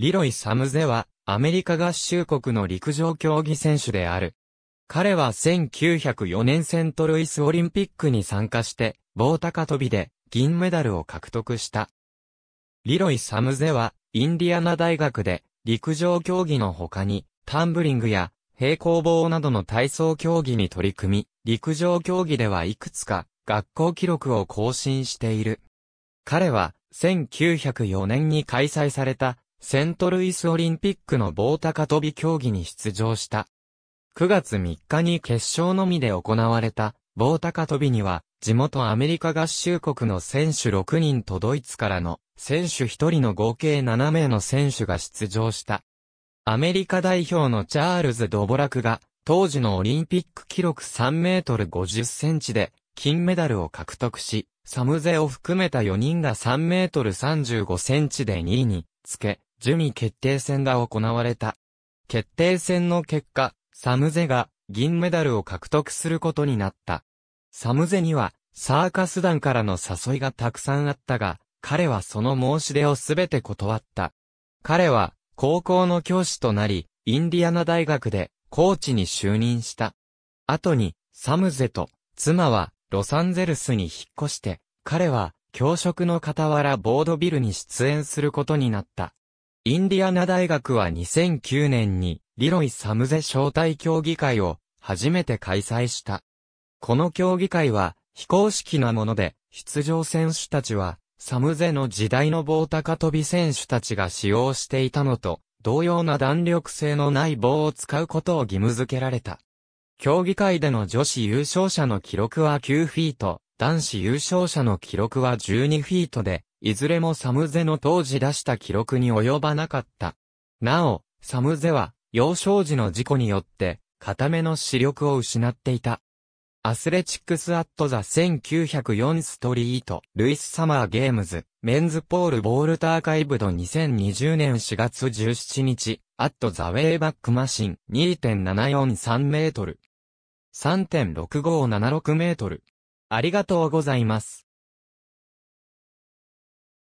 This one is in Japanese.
リロイ・サムゼは、アメリカ合衆国の陸上競技選手である。彼は1904年セントルイスオリンピックに参加して、棒高跳びで銀メダルを獲得した。リロイ・サムゼは、インディアナ大学で、陸上競技の他に、タンブリングや、平行棒などの体操競技に取り組み、陸上競技ではいくつか、学校記録を更新している。彼は、1904年に開催された、セントルイスオリンピックの棒高跳び競技に出場した。9月3日に決勝のみで行われた棒高跳びには、地元アメリカ合衆国の選手6人とドイツからの選手1人の合計7名の選手が出場した。アメリカ代表のチャールズ・ドボラクが、当時のオリンピック記録3メートル50センチで、金メダルを獲得し、サムゼを含めた4人が3メートル35センチで2位につけ、ュミ決定戦が行われた。決定戦の結果、サムゼが銀メダルを獲得することになった。サムゼにはサーカス団からの誘いがたくさんあったが、彼はその申し出をすべて断った。彼は高校の教師となり、インディアナ大学でコーチに就任した。後にサムゼと妻はロサンゼルスに引っ越して、彼は教職の傍らボードビルに出演することになった。インディアナ大学は2009年に、リロイ・サムゼ招待協議会を初めて開催した。この協議会は非公式なもので、出場選手たちは、サムゼの時代の棒高跳び選手たちが使用していたのと、同様な弾力性のない棒を使うことを義務付けられた。競技会での女子優勝者の記録は9フィート、男子優勝者の記録は12フィートで、いずれもサムゼの当時出した記録に及ばなかった。なお、サムゼは、幼少時の事故によって、固めの視力を失っていた。アスレチックス・アット・ザ・1904ストリート、ルイス・サマー・ゲームズ、メンズ・ポール・ボールター・カイブド2020年4月17日、アット・ザ・ウェイバック・マシン2.743メートル。3.6576メートル。ありがとうございます。